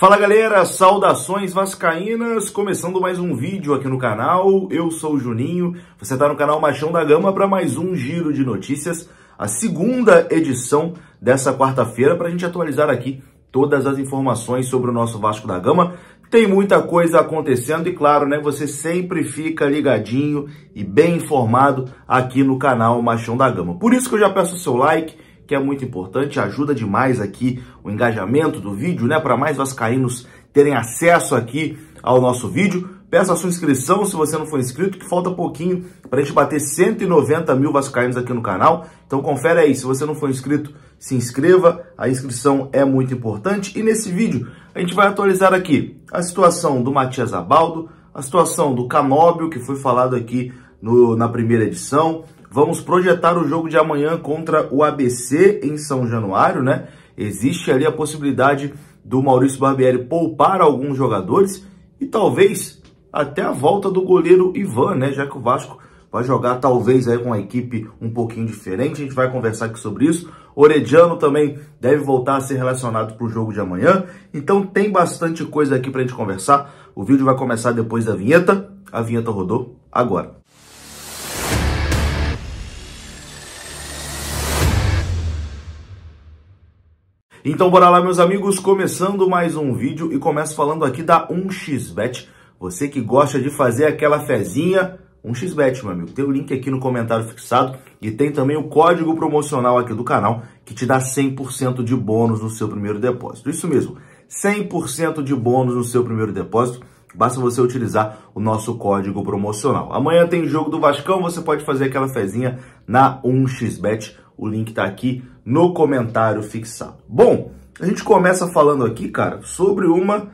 Fala galera, saudações vascaínas, começando mais um vídeo aqui no canal, eu sou o Juninho, você está no canal Machão da Gama para mais um Giro de Notícias, a segunda edição dessa quarta-feira para a gente atualizar aqui todas as informações sobre o nosso Vasco da Gama. Tem muita coisa acontecendo e claro, né, você sempre fica ligadinho e bem informado aqui no canal Machão da Gama. Por isso que eu já peço o seu like, que é muito importante, ajuda demais aqui o engajamento do vídeo, né? Para mais vascaínos terem acesso aqui ao nosso vídeo. Peço a sua inscrição se você não for inscrito, que falta pouquinho para a gente bater 190 mil vascaínos aqui no canal. Então confere aí, se você não for inscrito, se inscreva, a inscrição é muito importante. E nesse vídeo a gente vai atualizar aqui a situação do Matias Abaldo, a situação do Canóbio, que foi falado aqui no, na primeira edição, Vamos projetar o jogo de amanhã contra o ABC em São Januário, né? Existe ali a possibilidade do Maurício Barbieri poupar alguns jogadores e talvez até a volta do goleiro Ivan, né? Já que o Vasco vai jogar talvez aí com a equipe um pouquinho diferente. A gente vai conversar aqui sobre isso. Orediano também deve voltar a ser relacionado para o jogo de amanhã. Então tem bastante coisa aqui para a gente conversar. O vídeo vai começar depois da vinheta. A vinheta rodou agora. Então bora lá meus amigos, começando mais um vídeo e começo falando aqui da 1xBet. Você que gosta de fazer aquela fezinha, 1xBet meu amigo, tem o link aqui no comentário fixado e tem também o código promocional aqui do canal que te dá 100% de bônus no seu primeiro depósito. Isso mesmo, 100% de bônus no seu primeiro depósito. Basta você utilizar o nosso código promocional. Amanhã tem jogo do Vascão, você pode fazer aquela fezinha na 1xBet. O link está aqui no comentário fixado. Bom, a gente começa falando aqui, cara, sobre uma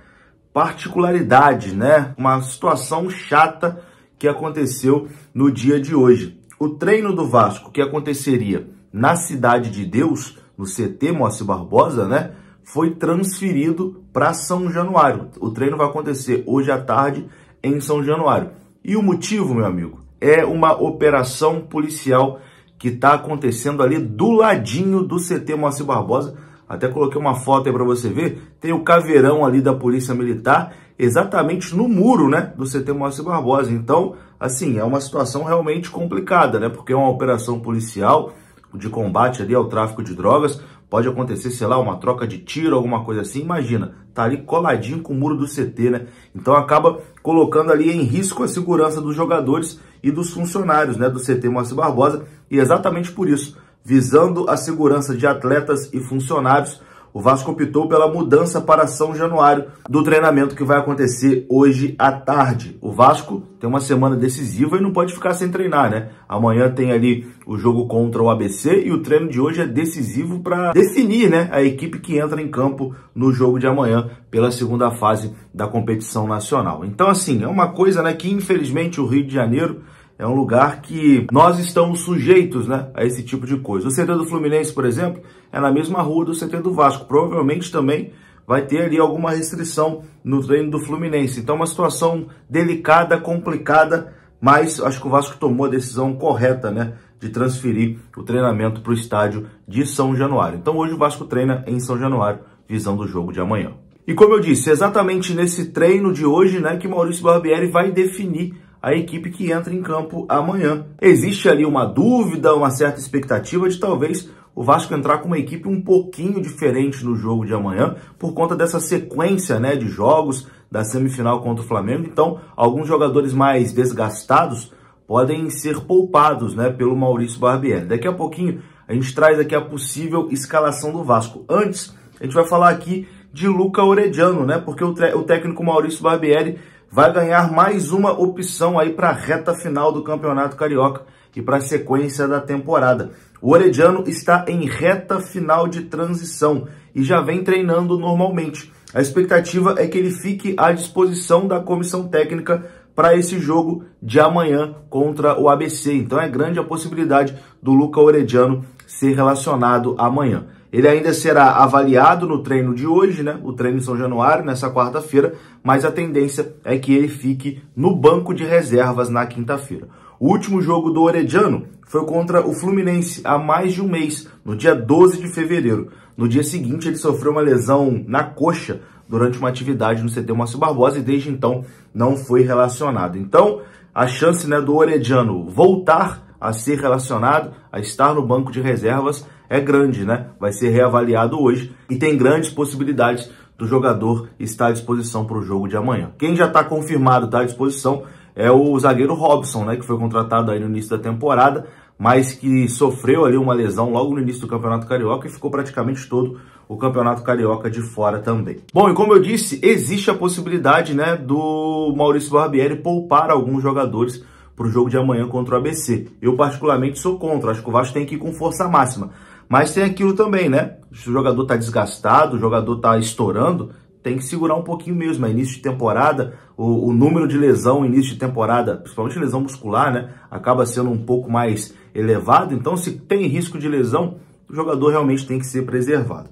particularidade, né? Uma situação chata que aconteceu no dia de hoje. O treino do Vasco que aconteceria na Cidade de Deus, no CT Moacir Barbosa, né? Foi transferido para São Januário. O treino vai acontecer hoje à tarde em São Januário. E o motivo, meu amigo, é uma operação policial que está acontecendo ali do ladinho do CT Moacir Barbosa. Até coloquei uma foto aí para você ver. Tem o caveirão ali da Polícia Militar, exatamente no muro, né, do CT Moacir Barbosa. Então, assim, é uma situação realmente complicada, né? Porque é uma operação policial de combate ali ao tráfico de drogas pode acontecer, sei lá, uma troca de tiro, alguma coisa assim, imagina, tá ali coladinho com o muro do CT, né? Então acaba colocando ali em risco a segurança dos jogadores e dos funcionários, né, do CT Moacir Barbosa, e exatamente por isso, visando a segurança de atletas e funcionários, o Vasco optou pela mudança para São Januário do treinamento que vai acontecer hoje à tarde. O Vasco tem uma semana decisiva e não pode ficar sem treinar, né? Amanhã tem ali o jogo contra o ABC e o treino de hoje é decisivo para definir, né, a equipe que entra em campo no jogo de amanhã pela segunda fase da competição nacional. Então assim, é uma coisa, né, que infelizmente o Rio de Janeiro é um lugar que nós estamos sujeitos né, a esse tipo de coisa. O CT do Fluminense, por exemplo, é na mesma rua do CT do Vasco. Provavelmente também vai ter ali alguma restrição no treino do Fluminense. Então, uma situação delicada, complicada, mas acho que o Vasco tomou a decisão correta, né? De transferir o treinamento para o estádio de São Januário. Então, hoje o Vasco treina em São Januário, visão do jogo de amanhã. E como eu disse, é exatamente nesse treino de hoje, né, que Maurício Barbieri vai definir a equipe que entra em campo amanhã. Existe ali uma dúvida, uma certa expectativa de talvez o Vasco entrar com uma equipe um pouquinho diferente no jogo de amanhã, por conta dessa sequência né, de jogos da semifinal contra o Flamengo. Então, alguns jogadores mais desgastados podem ser poupados né, pelo Maurício Barbieri. Daqui a pouquinho a gente traz aqui a possível escalação do Vasco. Antes, a gente vai falar aqui de Luca Orediano, né? Porque o, o técnico Maurício Barbieri vai ganhar mais uma opção aí para a reta final do Campeonato Carioca e para a sequência da temporada. O Orediano está em reta final de transição e já vem treinando normalmente. A expectativa é que ele fique à disposição da comissão técnica para esse jogo de amanhã contra o ABC. Então é grande a possibilidade do Luca Orediano ser relacionado amanhã. Ele ainda será avaliado no treino de hoje, né? O treino em São Januário, nessa quarta-feira, mas a tendência é que ele fique no banco de reservas na quinta-feira. O último jogo do Orediano foi contra o Fluminense há mais de um mês, no dia 12 de fevereiro. No dia seguinte, ele sofreu uma lesão na coxa durante uma atividade no CT Márcio Barbosa e desde então não foi relacionado. Então, a chance né, do Orediano voltar a ser relacionado, a estar no banco de reservas, é grande, né? Vai ser reavaliado hoje e tem grandes possibilidades do jogador estar à disposição para o jogo de amanhã. Quem já está confirmado está à disposição é o zagueiro Robson, né? Que foi contratado aí no início da temporada, mas que sofreu ali uma lesão logo no início do Campeonato Carioca e ficou praticamente todo o Campeonato Carioca de fora também. Bom, e como eu disse, existe a possibilidade, né, do Maurício Barbieri poupar alguns jogadores para o jogo de amanhã contra o ABC. Eu particularmente sou contra, acho que o Vasco tem que ir com força máxima. Mas tem aquilo também, né? Se o jogador está desgastado, o jogador está estourando, tem que segurar um pouquinho mesmo. É início de temporada, o, o, número de lesão início de temporada, principalmente lesão muscular, né? Acaba sendo um pouco mais elevado. Então, se tem risco de lesão, o jogador realmente tem que ser preservado.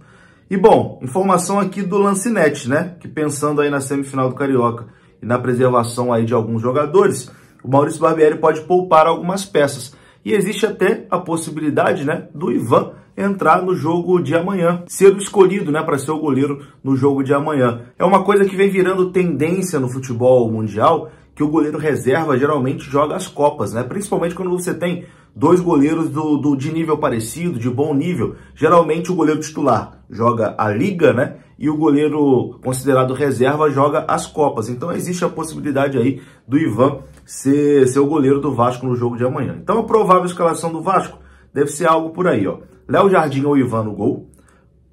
E bom, informação aqui do Lancinete, né? Que pensando aí na semifinal do Carioca e na preservação aí de alguns jogadores, o Maurício Barbieri pode poupar algumas peças. E existe até a possibilidade, né, do Ivan entrar no jogo de amanhã, ser o escolhido né, para ser o goleiro no jogo de amanhã. É uma coisa que vem virando tendência no futebol mundial, que o goleiro reserva geralmente joga as copas, né? Principalmente quando você tem dois goleiros do, do, de nível parecido, de bom nível. Geralmente o goleiro titular joga a liga, né? E o goleiro considerado reserva joga as copas. Então existe a possibilidade aí do Ivan ser, ser o goleiro do Vasco no jogo de amanhã. Então a provável escalação do Vasco deve ser algo por aí, ó. Léo Jardim ou Ivan no gol.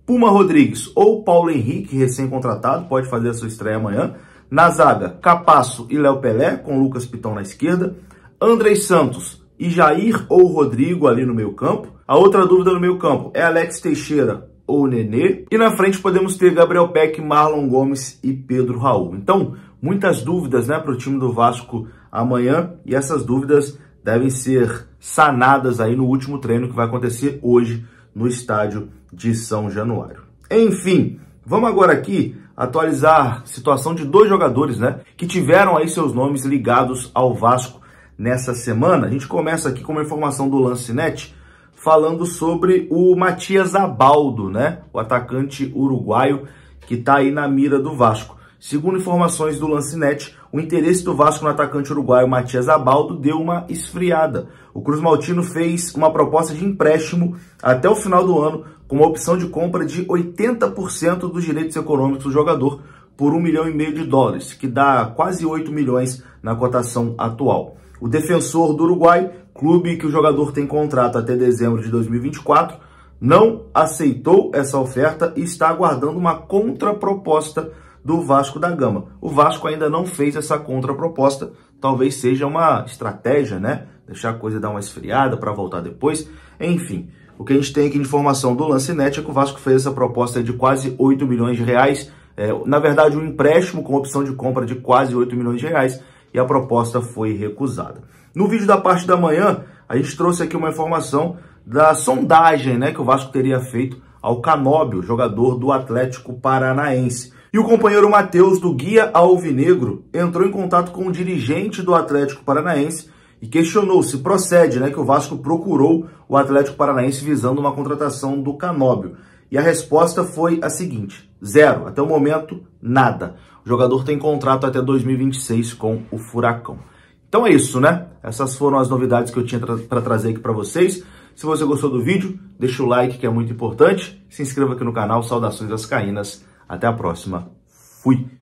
Puma Rodrigues ou Paulo Henrique, recém-contratado, pode fazer a sua estreia amanhã. Na zaga, Capasso e Léo Pelé, com Lucas Piton na esquerda. Andrei Santos e Jair ou Rodrigo ali no meio campo. A outra dúvida no meio campo é Alex Teixeira ou Nenê. E na frente podemos ter Gabriel Peck, Marlon Gomes e Pedro Raul. Então, muitas dúvidas né, para o time do Vasco amanhã. E essas dúvidas devem ser sanadas aí no último treino que vai acontecer hoje no estádio de São Januário. Enfim, vamos agora aqui atualizar a situação de dois jogadores, né, que tiveram aí seus nomes ligados ao Vasco nessa semana. A gente começa aqui com uma informação do Lancinete falando sobre o Matias Abaldo, né, o atacante uruguaio que está aí na mira do Vasco. Segundo informações do Lancinete, o interesse do Vasco no atacante uruguaio Matias Abaldo deu uma esfriada. O Cruz Maltino fez uma proposta de empréstimo até o final do ano, com uma opção de compra de 80% dos direitos econômicos do jogador por um milhão e meio de dólares, que dá quase 8 milhões na cotação atual. O defensor do Uruguai, clube que o jogador tem contrato até dezembro de 2024, não aceitou essa oferta e está aguardando uma contraproposta do Vasco da Gama. O Vasco ainda não fez essa contraproposta, talvez seja uma estratégia, né? Deixar a coisa dar uma esfriada para voltar depois. Enfim, o que a gente tem aqui de informação do Lancinete é que o Vasco fez essa proposta de quase 8 milhões de reais, é, na verdade um empréstimo com opção de compra de quase 8 milhões de reais, e a proposta foi recusada. No vídeo da parte da manhã, a gente trouxe aqui uma informação da sondagem né, que o Vasco teria feito ao Canóbio, jogador do Atlético Paranaense. E o companheiro Matheus, do Guia Alvinegro, entrou em contato com o dirigente do Atlético Paranaense e questionou se procede né, que o Vasco procurou o Atlético Paranaense visando uma contratação do Canóbio. E a resposta foi a seguinte, zero, até o momento, nada. O jogador tem contrato até 2026 com o Furacão. Então é isso, né? Essas foram as novidades que eu tinha para trazer aqui para vocês. Se você gostou do vídeo, deixa o like que é muito importante. Se inscreva aqui no canal. Saudações das caínas. Até a próxima. Fui!